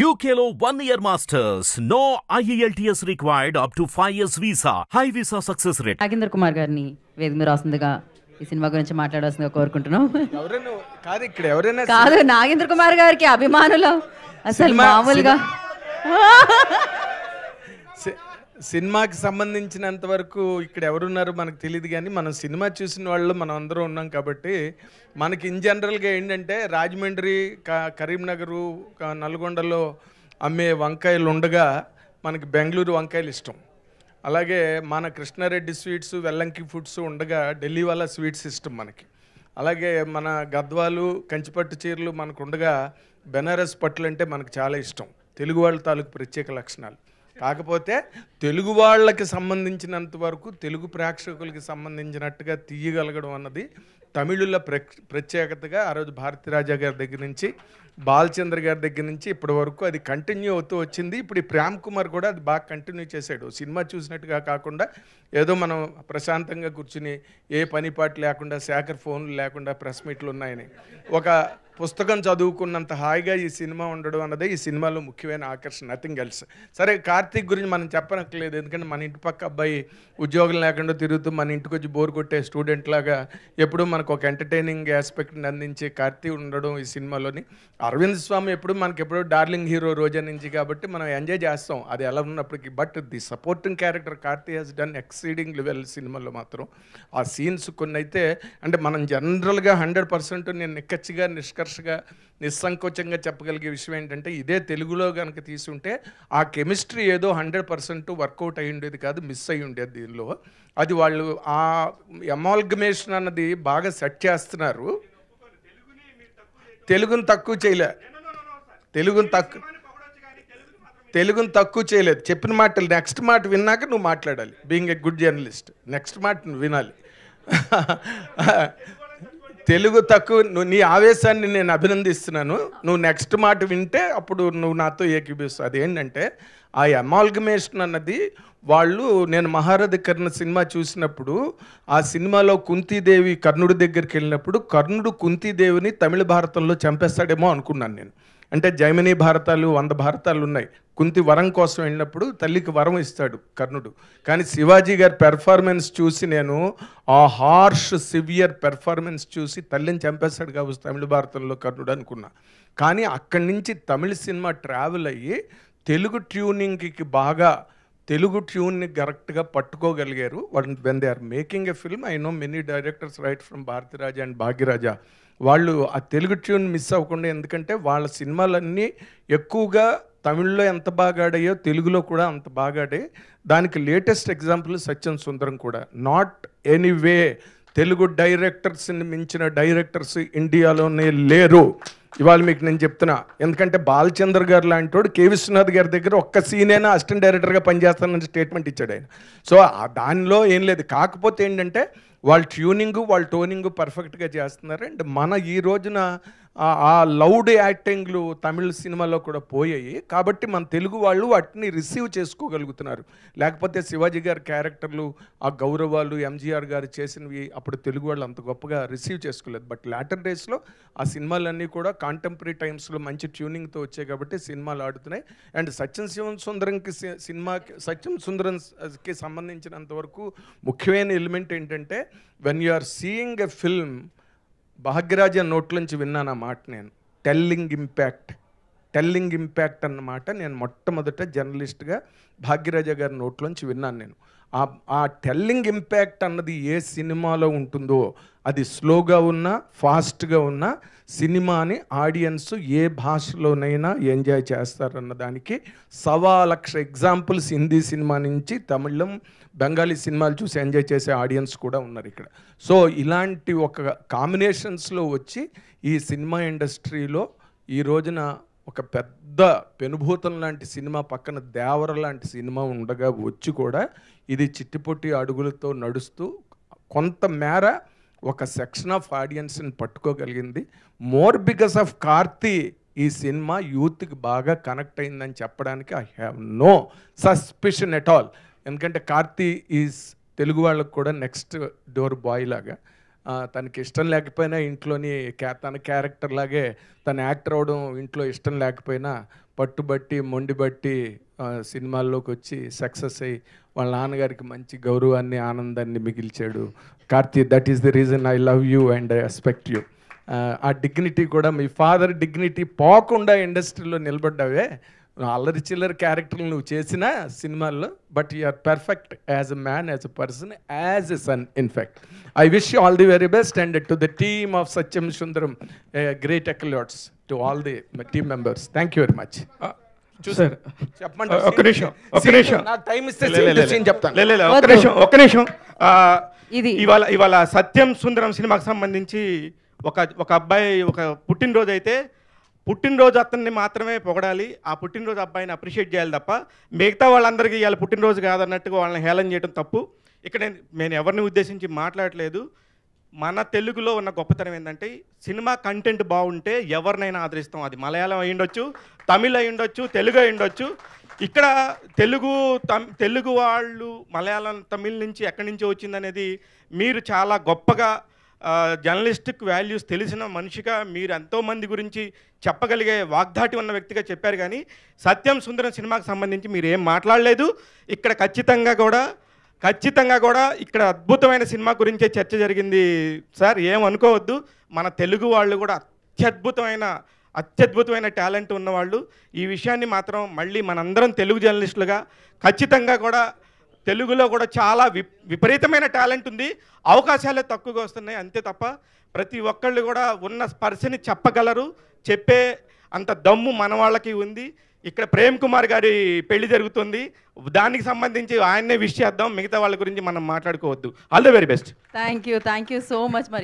యూకేలో one year masters no IELTS required up to five years visa high visa success rate Nagendra Kumar గారిని వేదిక మీద వస్తుందిగా ఈ సినిమా గురించి మాట్లాడాల్సిందిగా కోరుకుంటున్నాం కాదు ఇక్కడ ఎవరైనా కాదు నాగేంద్ర కుమార్ గారికి అభిమానులు అసలు మామూలుగా సినిమాకి సంబంధించినంత వరకు ఇక్కడ ఎవరున్నారు మనకు తెలియదు కానీ మనం సినిమా చూసిన వాళ్ళు మనం అందరూ ఉన్నాం కాబట్టి మనకి ఇన్ జనరల్గా ఏంటంటే రాజమండ్రి కరీంనగరు నల్గొండలో అమ్మే వంకాయలు ఉండగా మనకి బెంగళూరు వంకాయలు ఇష్టం అలాగే మన కృష్ణారెడ్డి స్వీట్స్ వెల్లంకి ఫుడ్స్ ఉండగా ఢిల్లీ వాళ్ళ స్వీట్స్ ఇష్టం మనకి అలాగే మన గద్వాలు కంచిపట్టు చీరలు మనకు ఉండగా బెనారస్ పట్టులు అంటే మనకు చాలా ఇష్టం తెలుగు వాళ్ళ తాలూకు ప్రత్యేక లక్షణాలు కాకపోతే తెలుగు వాళ్ళకి సంబంధించినంత వరకు తెలుగు ప్రేక్షకులకి సంబంధించినట్టుగా తీయగలగడం అన్నది తమిళుల ప్రత్యేకతగా ఆ రోజు భారతీరాజా గారి దగ్గర నుంచి బాలచంద్ర గారి దగ్గర నుంచి ఇప్పటి వరకు అది కంటిన్యూ అవుతూ వచ్చింది ఇప్పుడు ఈ ప్రేమ్ కుమార్ కూడా అది బాగా కంటిన్యూ చేశాడు సినిమా చూసినట్టుగా కాకుండా ఏదో మనం ప్రశాంతంగా కూర్చుని ఏ పని పాటు లేకుండా శాఖర్ ఫోన్లు లేకుండా ప్రెస్ మీట్లు ఉన్నాయని ఒక పుస్తకం చదువుకున్నంత హాయిగా ఈ సినిమా ఉండడం అన్నదే ఈ సినిమాలో ముఖ్యమైన ఆకర్షణ నథింగ్ ఎల్స్ సరే కార్తీక్ గురించి మనం చెప్పనక్కర్లేదు ఎందుకంటే మన ఇంటి పక్క అబ్బాయి ఉద్యోగం లేకుండా తిరుగుతూ మన ఇంటికి వచ్చి బోర్ కొట్టే స్టూడెంట్ లాగా ఎప్పుడూ మనకు ఒక ఎంటర్టైనింగ్ ఆస్పెక్ట్ని అందించే కార్తీక్ ఉండడం ఈ సినిమాలోని అరవింద్ స్వామి ఎప్పుడు మనకి ఎప్పుడు డార్లింగ్ హీరో రోజా నుంచి కాబట్టి మనం ఎంజాయ్ చేస్తాం అది ఎలా ఉన్నప్పటికీ but the supporting character Karthi has done exceeding level సినిమాలో మాత్రం ఆ సీన్స్ కొన్ని అయితే అంటే మనం జనరల్గా హండ్రెడ్ పర్సెంట్ నేను నిక్కచ్చిగా నిష్కర్షగా నిస్సంకోచంగా చెప్పగలిగే విషయం ఏంటంటే ఇదే తెలుగులో కనుక తీసుంటే ఆ కెమిస్ట్రీ ఏదో హండ్రెడ్ పర్సెంట్ వర్కౌట్ అయి ఉండేది కాదు మిస్ అయి ఉండేది దీనిలో అది వాళ్ళు ఆ ఎమాల్గమేషన్ అన్నది బాగా సెట్ చేస్తున్నారు తెలుగును తక్కువ చేయలే తెలుగును తక్కువ తెలుగును తక్కువ చేయలేదు చెప్పిన మాటలు నెక్స్ట్ మాట విన్నాక నువ్వు మాట్లాడాలి being a good journalist next మాట నువ్వు వినాలి తెలుగు తక్కువ నువ్వు నీ ఆవేశాన్ని నేను అభినందిస్తున్నాను నువ్వు నెక్స్ట్ మాట వింటే అప్పుడు నువ్వు నాతో ఏకీభిస్తావు అదేంటంటే ఆ అమాల్గమేషన్ అన్నది వాళ్ళు నేను మహారథ కర్ణ సినిమా చూసినప్పుడు ఆ సినిమాలో కుంతీదేవి కర్ణుడి దగ్గరికి వెళ్ళినప్పుడు కర్ణుడు కుంతీదేవిని తమిళ భారతంలో చంపేస్తాడేమో అనుకున్నాను నేను అంటే జైమిని భారతాలు వంద భారతాలు ఉన్నాయి కుంతి వరం కోసం వెళ్ళినప్పుడు తల్లికి వరం ఇస్తాడు కర్ణుడు కానీ శివాజీ గారి పెర్ఫార్మెన్స్ చూసి నేను ఆ హార్ష్ సివియర్ పెర్ఫార్మెన్స్ చూసి తల్లిని చంపేస్తాడు కావచ్చు తమిళ భారతంలో కర్ణుడు అనుకున్నా కానీ అక్కడి నుంచి తమిళ సినిమా ట్రావెల్ అయ్యి తెలుగు ట్యూనింగ్కి బాగా తెలుగు ట్యూన్ని కరెక్ట్గా పట్టుకోగలిగారు వాళ్ళు when they are making a film I know many directors right from Bharathiraja and Bhagyaraja వాళ్ళు ఆ తెలుగు ట్యూన్ మిస్ అవ్వకుండా ఎందుకంటే వాళ్ళ సినిమాలన్నీ ఎక్కువగా తమిళ్లో ఎంత బాగా ఆడాయో తెలుగులో కూడా అంత బాగా ఆడే దానికి లేటెస్ట్ ఎగ్జాంపుల్ సత్యం సుందరం కూడా నాట్ ఎనీవే తెలుగు డైరెక్టర్స్ని మించిన డైరెక్టర్స్ ఇండియాలోనే లేరు ఇవాళ మీకు నేను చెప్తున్నా ఎందుకంటే బాలచంద్ర గారు లాంటి వాడు కే విశ్వనాథ్ గారి దగ్గర ఒక్క సీనేనా అసిస్టెంట్ డైరెక్టర్గా పనిచేస్తానని స్టేట్మెంట్ ఇచ్చాడు ఆయన సో దానిలో ఏం లేదు కాకపోతే ఏంటంటే వాళ్ళ ట్యూనింగ్ వాళ్ళ టోనింగ్ పర్ఫెక్ట్గా చేస్తున్నారు అండ్ మన ఈ రోజున ఆ లౌడ్ యాక్టింగ్లు తమిళ సినిమాలో కూడా పోయాయి కాబట్టి మన తెలుగు వాళ్ళు వాటిని రిసీవ్ చేసుకోగలుగుతున్నారు లేకపోతే శివాజీ గారి క్యారెక్టర్లు ఆ గౌరవాలు ఎంజీఆర్ గారు చేసినవి అప్పుడు తెలుగు వాళ్ళు అంత గొప్పగా రిసీవ్ చేసుకోలేదు బట్ లాటర్ డేస్లో ఆ సినిమాలన్నీ కూడా కాంటెంపరీ టైమ్స్లో మంచి ట్యూనింగ్తో వచ్చాయి కాబట్టి సినిమాలు ఆడుతున్నాయి అండ్ సత్యం శివన్ సుందరంకి సినిమాకి సత్యం సుందరంకి సంబంధించినంత వరకు ముఖ్యమైన ఎలిమెంట్ ఏంటంటే when you are seeing a film Bhagyaraja నుంచి విన్నాను ఆ మాట నేను టెల్లింగ్ ఇంపాక్ట్ టెల్లింగ్ ఇంపాక్ట్ అన్నమాట నేను మొట్టమొదట జర్నలిస్ట్గా భాగ్యరాజ గారి నోట్లోంచి విన్నాను నేను ఆ టెల్లింగ్ ఇంపాక్ట్ అన్నది ఏ సినిమాలో ఉంటుందో అది స్లోగా ఉన్నా ఫాస్ట్గా ఉన్నా సినిమాని ఆడియన్స్ ఏ భాషలోనైనా ఎంజాయ్ చేస్తారన్న దానికి సవా లక్ష ఎగ్జాంపుల్స్ హిందీ సినిమా నుంచి తమిళం బెంగాలీ సినిమాలు చూసి ఎంజాయ్ చేసే ఆడియన్స్ కూడా ఉన్నారు ఇక్కడ సో ఇలాంటి ఒక కాంబినేషన్స్లో వచ్చి ఈ సినిమా ఇండస్ట్రీలో ఈ రోజున ఒక పెద్ద పెనుభూతం లాంటి సినిమా పక్కన దేవర లాంటి సినిమా ఉండగా వచ్చి కూడా ఇది చిట్టిపొట్టి అడుగులతో నడుస్తూ కొంతమేర ఒక సెక్షన్ ఆఫ్ ఆడియన్స్ని పట్టుకోగలిగింది మోర్ బికాస్ ఆఫ్ కార్తీ ఈ సినిమా యూత్కి బాగా కనెక్ట్ అయిందని చెప్పడానికి I have no suspicion at all ఎందుకంటే కార్తీ ఈజ్ తెలుగు వాళ్ళకు కూడా నెక్స్ట్ డోర్ బాయ్ లాగా తనకి ఇష్టం లేకపోయినా ఇంట్లోని క్యా తన క్యారెక్టర్ లాగే తను యాక్టర్ అవడం ఇంట్లో ఇష్టం లేకపోయినా పట్టుబట్టి మొండిబట్టి సినిమాల్లోకి వచ్చి సక్సెస్ అయ్యి వాళ్ళ నాన్నగారికి మంచి గౌరవాన్ని ఆనందాన్ని మిగిల్చాడు Karthi that is the reason I love you and I respect you ఆ డిగ్నిటీ కూడా మీ ఫాదర్ డిగ్నిటీ పోకుండా ఇండస్ట్రీలో నిలబడ్డావే అల్లరి చిల్లరి క్యారెక్టర్లు నువ్వు చేసిన సినిమాల్లో but are perfect as a man as a person as a son in fact I wish you all the very best and to the team of Satyam Sundaram great accolades to all the team members thank you very much చూసారు చెప్పండి ఒక నిమిషం నిమిషం time ఇస్తే చెప్తాను ఒక నిమిషం ఒక్క నిమిషం ఇది ఇవాళ ఇవాళ సత్యం సుందరం సినిమాకి సంబంధించి ఒక ఒక అబ్బాయి ఒక పుట్టినరోజు అయితే పుట్టినరోజు అతన్ని మాత్రమే పొగడాలి ఆ పుట్టినరోజు అబ్బాయిని అప్రిషియేట్ చేయాలి తప్ప మిగతా వాళ్ళందరికీ ఇవాళ పుట్టినరోజు కాదన్నట్టుగా వాళ్ళని హేళన చేయడం తప్పు ఇక్కడ నేను ఎవరిని ఉద్దేశించి మాట్లాడలేదు మన తెలుగులో ఉన్న గొప్పతనం ఏంటంటే సినిమా కంటెంట్ బాగుంటే ఎవరినైనా ఆదరిస్తాం అది మలయాళం అయి ఉండొచ్చు తమిళ్ అయి ఉండొచ్చు తెలుగు అయి ఉండొచ్చు ఇక్కడ తెలుగు తమ్ తెలుగు వాళ్ళు మలయాళం తమిళ్ నుంచి ఎక్కడి నుంచి వచ్చిందనేది మీరు చాలా గొప్పగా జర్నలిస్టిక్ వాల్యూస్ తెలిసిన మనిషిగా మీరు ఎంతోమంది గురించి చెప్పగలిగే వాగ్దాటి ఉన్న వ్యక్తిగా చెప్పారు కానీ సత్యం సుందరం సినిమాకి సంబంధించి మీరు ఏం మాట్లాడలేదు ఇక్కడ ఖచ్చితంగా కూడా ఖచ్చితంగా కూడా ఇక్కడ అద్భుతమైన సినిమా గురించే చర్చ జరిగింది సార్ ఏమనుకోవద్దు మన తెలుగు వాళ్ళు కూడా అత్యద్భుతమైన అత్యద్భుతమైన టాలెంట్ ఉన్నవాళ్ళు ఈ విషయాన్ని మాత్రం మళ్ళీ మనందరం తెలుగు జర్నలిస్టులుగా ఖచ్చితంగా కూడా తెలుగులో కూడా చాలా విపరీతమైన టాలెంట్ ఉంది అవకాశాలే తక్కువగా వస్తున్నాయి అంతే తప్ప ప్రతి ఒక్కళ్ళు కూడా ఉన్న స్పర్శని చెప్పగలరు చెప్పే అంత దమ్ము మన వాళ్ళకి ఉంది ఇక్కడ ప్రేమ్ కుమార్ గారి పెళ్లి జరుగుతుంది దానికి సంబంధించి ఆయన్నే విష్ చేద్దాం మిగతా వాళ్ళ గురించి మనం మాట్లాడుకోవద్దు all the very best thank you thank you so much మరి